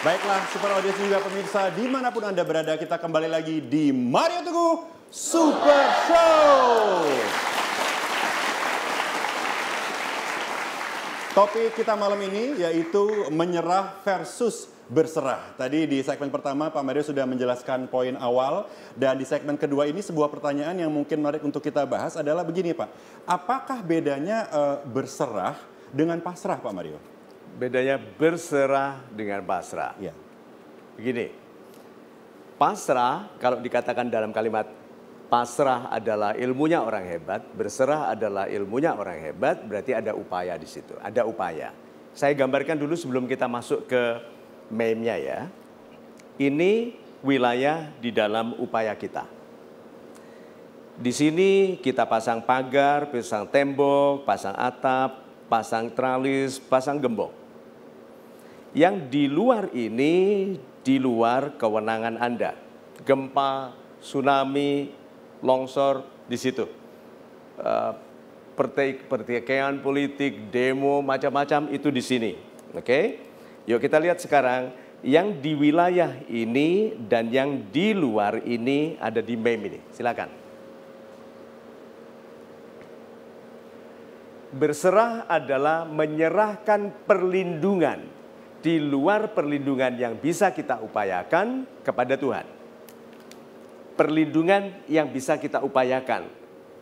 Baiklah, Super Audience juga pemirsa, dimanapun Anda berada, kita kembali lagi di Mario Tugu Super Show. Topik kita malam ini yaitu menyerah versus berserah. Tadi di segmen pertama Pak Mario sudah menjelaskan poin awal dan di segmen kedua ini sebuah pertanyaan yang mungkin menarik untuk kita bahas adalah begini Pak. Apakah bedanya uh, berserah dengan pasrah Pak Mario? bedanya berserah dengan pasrah. Ya. Begini, pasrah kalau dikatakan dalam kalimat pasrah adalah ilmunya orang hebat, berserah adalah ilmunya orang hebat, berarti ada upaya di situ, ada upaya. Saya gambarkan dulu sebelum kita masuk ke meme-nya ya. Ini wilayah di dalam upaya kita. Di sini kita pasang pagar, pasang tembok, pasang atap, pasang tralis, pasang gembok. Yang di luar ini di luar kewenangan Anda. Gempa, tsunami, longsor di situ. Uh, pertikaian politik, demo, macam-macam itu di sini. Oke. Okay? Yuk kita lihat sekarang yang di wilayah ini dan yang di luar ini ada di meme ini. Silakan. Berserah adalah menyerahkan perlindungan di luar perlindungan yang bisa kita upayakan kepada Tuhan. Perlindungan yang bisa kita upayakan,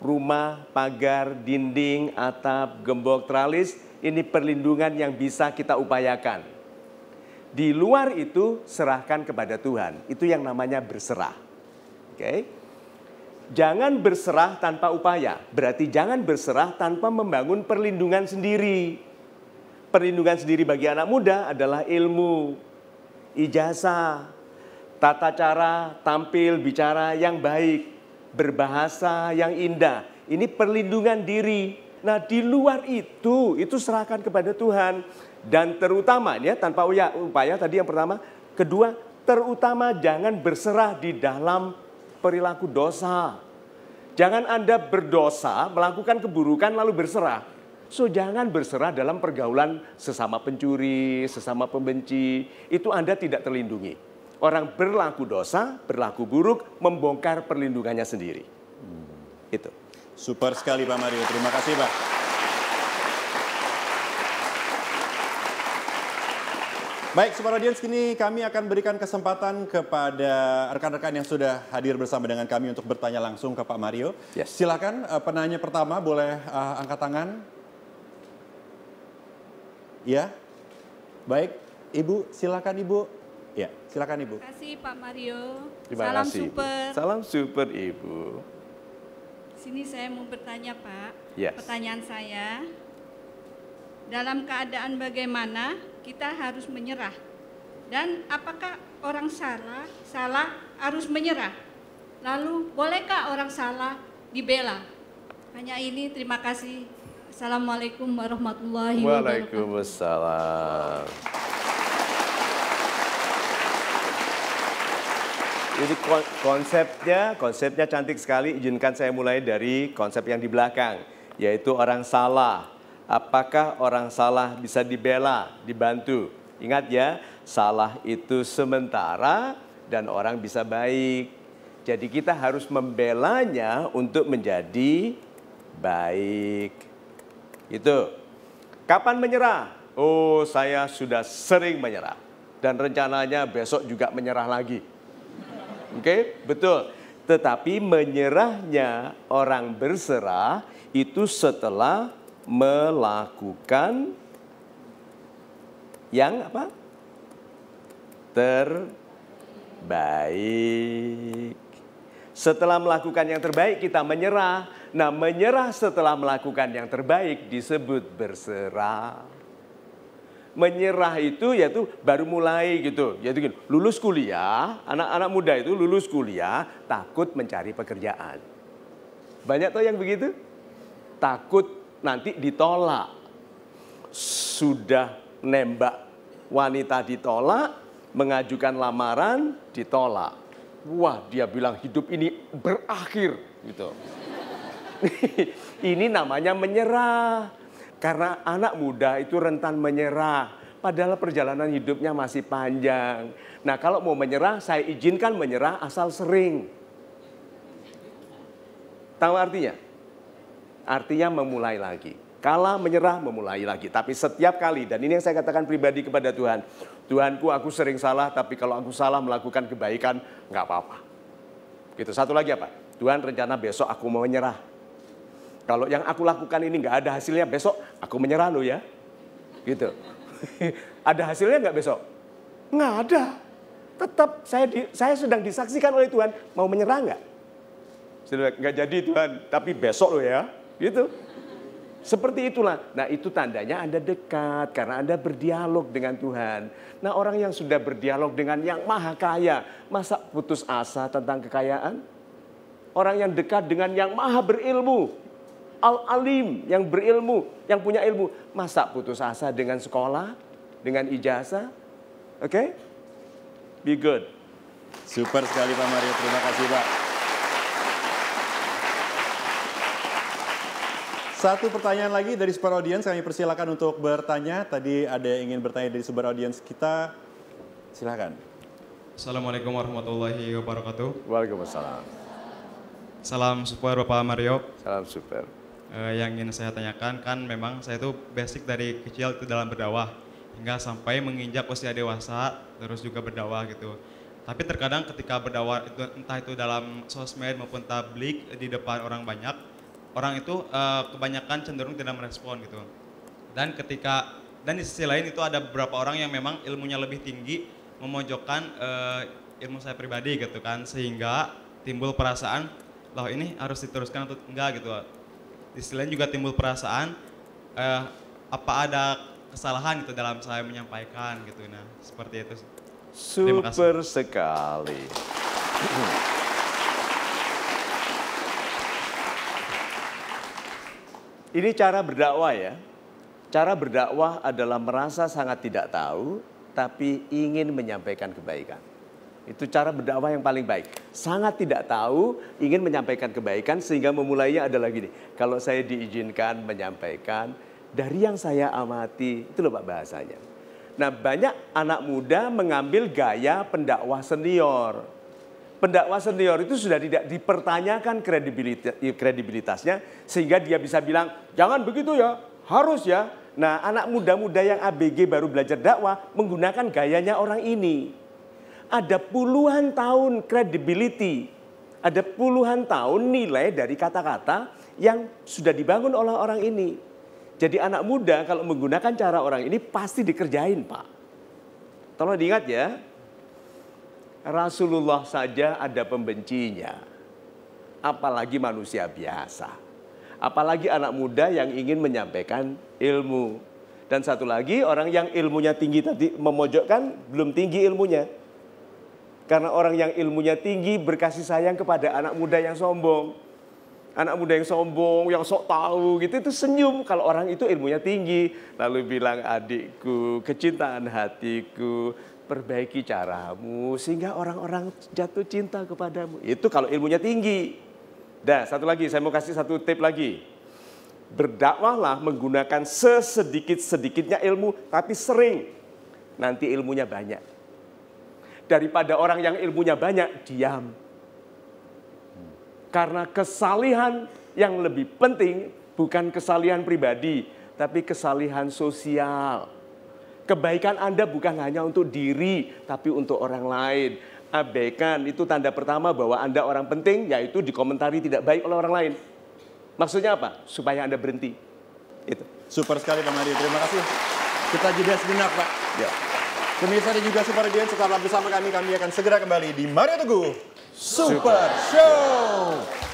rumah, pagar, dinding, atap, gembok, tralis, ini perlindungan yang bisa kita upayakan. Di luar itu serahkan kepada Tuhan. Itu yang namanya berserah. Oke. Jangan berserah tanpa upaya. Berarti jangan berserah tanpa membangun perlindungan sendiri perlindungan sendiri bagi anak muda adalah ilmu, ijazah, tata cara, tampil, bicara yang baik, berbahasa yang indah. Ini perlindungan diri. Nah di luar itu, itu serahkan kepada Tuhan. Dan terutama, ya, tanpa upaya, upaya tadi yang pertama, kedua terutama jangan berserah di dalam perilaku dosa. Jangan Anda berdosa, melakukan keburukan lalu berserah So jangan berserah dalam pergaulan sesama pencuri, sesama pembenci. Itu Anda tidak terlindungi. Orang berlaku dosa, berlaku buruk, membongkar perlindungannya sendiri. Hmm. Itu. Super sekali Pak Mario. Terima kasih Pak. Baik, Super Audience, kini kami akan berikan kesempatan kepada rekan-rekan yang sudah hadir bersama dengan kami untuk bertanya langsung ke Pak Mario. Yes. Silakan eh, penanya pertama boleh uh, angkat tangan. Ya, baik. Ibu, silakan Ibu. Ya, silakan Ibu. Terima kasih Pak Mario. Terima Salam kasih, super. Salam super Ibu. Sini saya mau bertanya Pak. Yes. Pertanyaan saya, dalam keadaan bagaimana kita harus menyerah? Dan apakah orang salah salah harus menyerah? Lalu bolehkah orang salah dibela? Hanya ini, terima kasih. Assalamualaikum warahmatullahi wabarakatuh. Waalaikumsalam. Jadi konsepnya, konsepnya cantik sekali. Izinkan saya mulai dari konsep yang di belakang, yaitu orang salah. Apakah orang salah bisa dibela, dibantu? Ingat ya, salah itu sementara dan orang bisa baik. Jadi kita harus membelanya untuk menjadi baik. Itu. Kapan menyerah? Oh, saya sudah sering menyerah. Dan rencananya besok juga menyerah lagi. Oke, okay? betul. Tetapi menyerahnya orang berserah itu setelah melakukan yang apa? Terbaik. Setelah melakukan yang terbaik kita menyerah. Nah menyerah setelah melakukan yang terbaik disebut berserah. Menyerah itu yaitu baru mulai gitu. Yaitu gini, lulus kuliah, anak-anak muda itu lulus kuliah takut mencari pekerjaan. Banyak tuh yang begitu? Takut nanti ditolak. Sudah nembak wanita ditolak, mengajukan lamaran ditolak Wah, dia bilang hidup ini berakhir gitu. ini namanya menyerah. Karena anak muda itu rentan menyerah. Padahal perjalanan hidupnya masih panjang. Nah kalau mau menyerah, saya izinkan menyerah asal sering. Tahu artinya? Artinya memulai lagi. Kalah menyerah memulai lagi. Tapi setiap kali dan ini yang saya katakan pribadi kepada Tuhan. Tuhanku aku sering salah tapi kalau aku salah melakukan kebaikan nggak apa-apa. Gitu. Satu lagi apa? Tuhan rencana besok aku mau menyerah. Kalau yang aku lakukan ini nggak ada hasilnya besok aku menyerah lo ya. Gitu. ada hasilnya nggak besok? Nggak ada. Tetap saya di, saya sedang disaksikan oleh Tuhan mau menyerah nggak? Sudah nggak jadi Tuhan, tapi besok lo ya. Gitu. Seperti itulah. Nah itu tandanya Anda dekat karena Anda berdialog dengan Tuhan. Nah orang yang sudah berdialog dengan yang maha kaya. Masa putus asa tentang kekayaan? Orang yang dekat dengan yang maha berilmu. Al-alim yang berilmu, yang punya ilmu. Masa putus asa dengan sekolah? Dengan ijazah? Oke? Okay? Be good. Super sekali Pak Mario. Terima kasih Pak. Satu pertanyaan lagi dari Super Audience, kami persilakan untuk bertanya. Tadi ada yang ingin bertanya dari Super Audience kita, silakan. Assalamualaikum warahmatullahi wabarakatuh. Waalaikumsalam. Salam super Bapak Mario. Salam super. Uh, yang ingin saya tanyakan kan memang saya itu basic dari kecil itu dalam berdakwah hingga sampai menginjak usia dewasa terus juga berdakwah gitu. Tapi terkadang ketika berdakwah itu entah itu dalam sosmed maupun tablik di depan orang banyak orang itu uh, kebanyakan cenderung tidak merespon gitu. Dan ketika dan di sisi lain itu ada beberapa orang yang memang ilmunya lebih tinggi memojokkan uh, ilmu saya pribadi gitu kan sehingga timbul perasaan loh ini harus diteruskan atau enggak gitu. Di sisi lain juga timbul perasaan uh, apa ada kesalahan gitu dalam saya menyampaikan gitu nah seperti itu. Super sekali. Ini cara berdakwah ya. Cara berdakwah adalah merasa sangat tidak tahu tapi ingin menyampaikan kebaikan. Itu cara berdakwah yang paling baik. Sangat tidak tahu, ingin menyampaikan kebaikan sehingga memulainya adalah gini. Kalau saya diizinkan menyampaikan dari yang saya amati, itu loh Pak bahasanya. Nah banyak anak muda mengambil gaya pendakwah senior pendakwa senior itu sudah tidak dipertanyakan kredibilitasnya sehingga dia bisa bilang jangan begitu ya harus ya. Nah anak muda-muda yang ABG baru belajar dakwah menggunakan gayanya orang ini. Ada puluhan tahun credibility, ada puluhan tahun nilai dari kata-kata yang sudah dibangun oleh orang ini. Jadi anak muda kalau menggunakan cara orang ini pasti dikerjain Pak. Tolong diingat ya, Rasulullah saja ada pembencinya. Apalagi manusia biasa. Apalagi anak muda yang ingin menyampaikan ilmu. Dan satu lagi orang yang ilmunya tinggi tadi memojokkan belum tinggi ilmunya. Karena orang yang ilmunya tinggi berkasih sayang kepada anak muda yang sombong. Anak muda yang sombong, yang sok tahu gitu itu senyum kalau orang itu ilmunya tinggi. Lalu bilang adikku, kecintaan hatiku, perbaiki caramu sehingga orang-orang jatuh cinta kepadamu. Itu kalau ilmunya tinggi. Dah, satu lagi saya mau kasih satu tip lagi. Berdakwahlah menggunakan sesedikit-sedikitnya ilmu tapi sering. Nanti ilmunya banyak. Daripada orang yang ilmunya banyak diam. Karena kesalihan yang lebih penting bukan kesalihan pribadi, tapi kesalihan sosial Kebaikan Anda bukan hanya untuk diri, tapi untuk orang lain. Abaikan itu tanda pertama bahwa Anda orang penting, yaitu dikomentari tidak baik oleh orang lain. Maksudnya apa? Supaya Anda berhenti. Itu. Super sekali Bang Mario, terima kasih. Kita jeda sejenak Pak. Ya. Pemirsa dan juga Super Audience, setelah bersama kami. Kami akan segera kembali di Mario Teguh Super, Super Show.